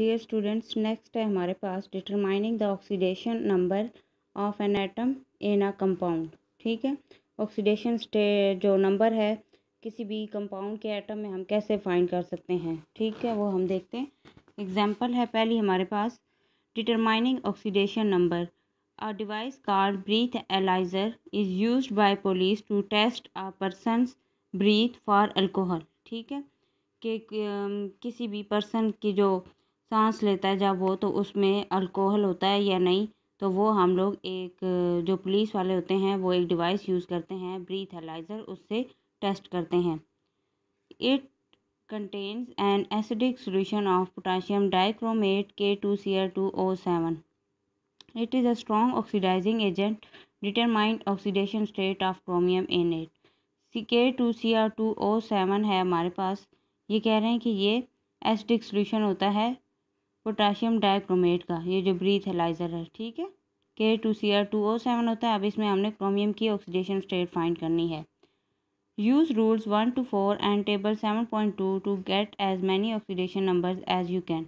dear students next है हमारे पास determining the oxidation number of an atom in a compound ठीक है ऑक्सीडेशन स्टे जो नंबर है किसी भी कंपाउंड के एटम में हम कैसे फाइंड कर सकते हैं ठीक है वो हम देखते हैं एग्जाम्पल है पहली हमारे पास determining oxidation number a device called breathalyser is use by police to test a person breath for alcohol ठीक है कि um, किसी भी पर्सन की जो सांस लेता है जब वो तो उसमें अल्कोहल होता है या नहीं तो वो हम लोग एक जो पुलिस वाले होते हैं वो एक डिवाइस यूज़ करते हैं ब्रीथलाइज़र उससे टेस्ट करते हैं it contains an acidic solution of potassium dichromate K two C R two O seven it is a strong oxidising agent determined oxidation state of chromium in at C K two C R two O seven है हमारे पास ये कह रहे हैं कि ये acidic solution होता है पोटाशियम डाइक्रोमेट का ये जो ब्रीथ एलाइजर है ठीक है K two C R two O seven होता है अब इसमें हमने क्रोमियम की ऑक्सीडेशन स्टेट फाइंड करनी है use rules one two four and table seven point two to get as many oxidation number as you can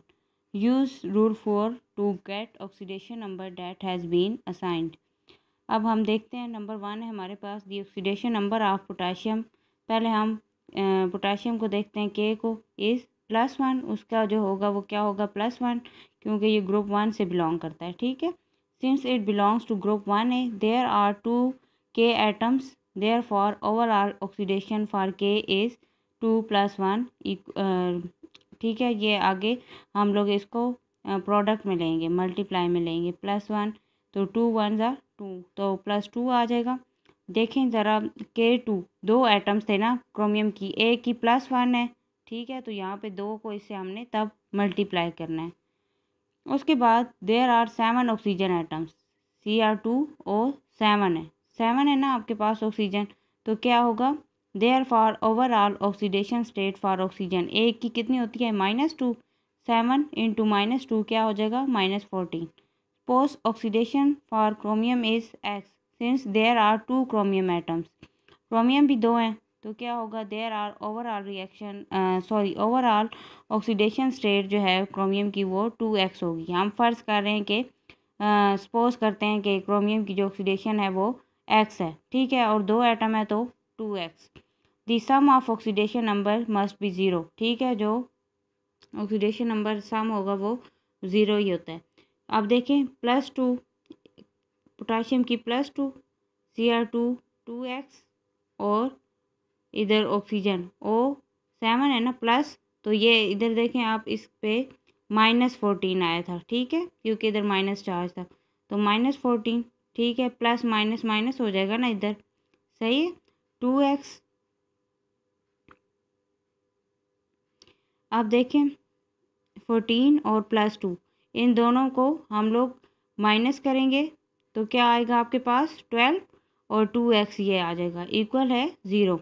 use rule four to get oxidation number that has been assigned अब हम देखते हैं number one है हमारे पास the oxidation number of potassium पहले हम potassium को देखते हैं के को इज़ प्लस वन उसका जो होगा वो क्या होगा प्लस वन क्योंकि ये ग्रुप वन से बिलोंग करता है ठीक है since it belongs to group one A there are two K atoms therefore overall oxidation for K is two plus one ठीक है ये आगे हम लोग इसको प्रोडक्ट uh, में लेंगे मल्टीप्लाई में लेंगे प्लस वन तो टू वन ज़ा टू तो प्लस टू आ जाएगा देखें ज़रा के टू दो एटम्स थे ना क्रोमियम की ए की प्लस वन है ठीक है तो यहाँ पे दो को इसे हमने तब मल्टीप्लाई करना है उसके बाद there are seven oxygen atoms C R two O seven है सेवन है ना आपके पास ऑक्सीजन तो क्या होगा therefore overall oxidation state for oxygen एक की कितनी होती है minus two seven into minus two क्या हो जाएगा minus fourteen post oxidation for chromium is X since there are two chromium atoms chromium भी दो हैं तो क्या होगा there are overall reaction sorry overall oxidation state जो है क्रोमियम की वो टू एक्स होगी हम फर्ज कर रहे हैं कि सपोज करते हैं कि क्रोमियम की जो ऑक्सीडेशन है वो एक्स है ठीक है और दो एटम है तो two X the sum of oxidation number must be zero ठीक है जो ऑक्सीडेशन नंबर सम होगा वो ज़ीरो ही होता है अब देखें प्लस टू पोटाशियम की plus two C R two two X और इधर ऑक्सीजन ओ सेवन है ना प्लस तो ये इधर देखें आप इस पर माइनस फोर्टीन आया था ठीक है क्योंकि इधर माइनस चार्ज था तो माइनस फोर्टीन ठीक है प्लस माइनस माइनस हो जाएगा ना इधर सही है टू एक्स आप देखें फोर्टीन और प्लस टू इन दोनों को हम लोग माइनस करेंगे तो क्या आएगा आपके पास ट्वेल्व और टू एक्स ये आ जाएगा इक्वल है ज़ीरो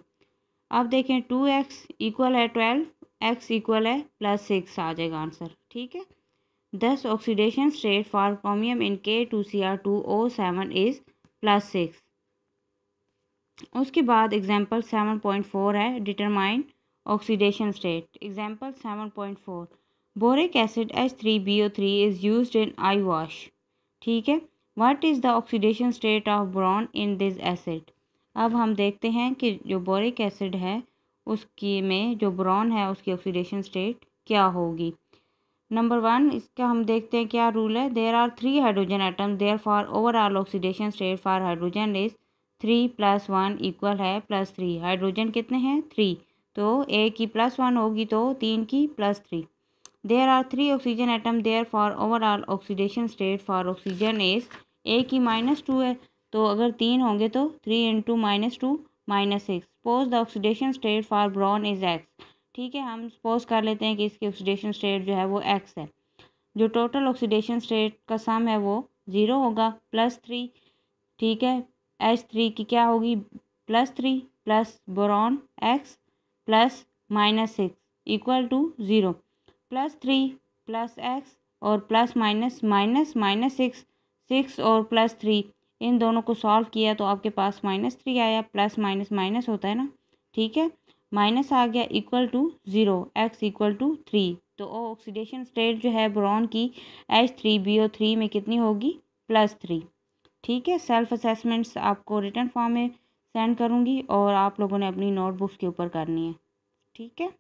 अब देखें टू एक्स इक्वल है ट्वेल्व एक्स इक्वल है प्लस सिक्स आ जाएगा आंसर ठीक है thus oxidation state for chromium in K two C R two O seven is plus six उसके बाद एग्जांपल सेवन पॉइंट फोर है determine oxidation state example seven point four boric acid H three B O three is use in eye wash ठीक है what is the oxidation state of boron in this acid अब हम देखते हैं कि जो boric acid है उसकी में जो ब्रॉन है उसकी ऑक्सीडेशन स्टेट क्या होगी नंबर वन इसका हम देखते हैं क्या रूल है there are three hydrogen atoms therefore overall oxidation state for hydrogen is three plus one equal है प्लस थ्री हाइड्रोजन कितने हैं थ्री तो ए की प्लस वन होगी तो तीन की plus three there are three oxygen atoms therefore overall oxidation state for oxygen is a की माइनस टू है तो अगर तीन होंगे तो three into minus two minus six suppose the oxidation state for boron is X ठीक है हम सपोज कर लेते हैं कि इसकी ऑक्सीडेशन स्टेट जो है वो एक्स है जो टोटल ऑक्सीडेशन स्टेट का सम है वो ज़ीरो होगा प्लस थ्री ठीक है एच थ्री की क्या होगी plus three plus boron X plus minus six equal to zero plus three plus X और plus minus minus minus six six और प्लस थ्री इन दोनों को सॉल्व किया तो आपके पास माइनस थ्री आया प्लस माइनस माइनस होता है ना ठीक है माइनस आ गया equal to zero X equal to three तो ऑक्सीडेशन स्टेट जो है ब्रॉन की H three B O three में कितनी होगी प्लस थ्री ठीक है सेल्फ असेसमेंट्स आपको रिटर्न फॉर्म में सेंड करूँगी और आप लोगों ने अपनी नोटबुक्स के ऊपर करनी है ठीक है